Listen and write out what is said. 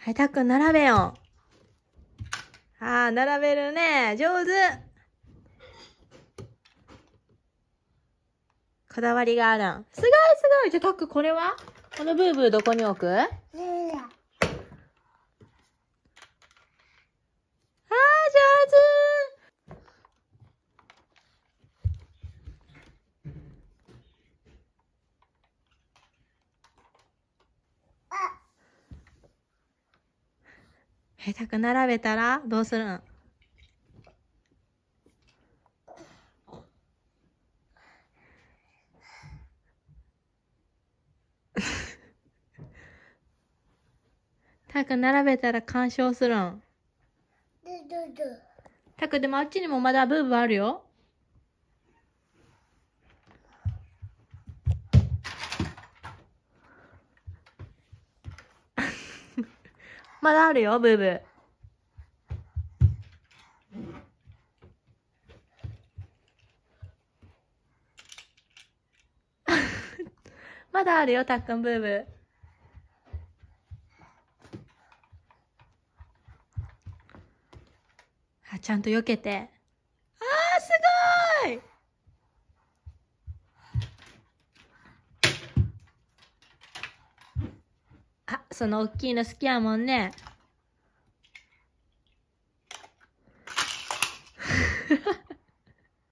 はい、たっくん並べよ。ああ、並べるね。上手。こだわりがあるすごいすごい。じゃタたっくんこれはこのブーブーどこに置く、ねヘタく並べたらどうするんたく並べたら干渉するん。たくでもあっちにもまだブーブーあるよ。まだあるよ、ブーブー。まだあるよ、たっくんブーブー。あ、ちゃんと避けて。その大きいの好きやもんね。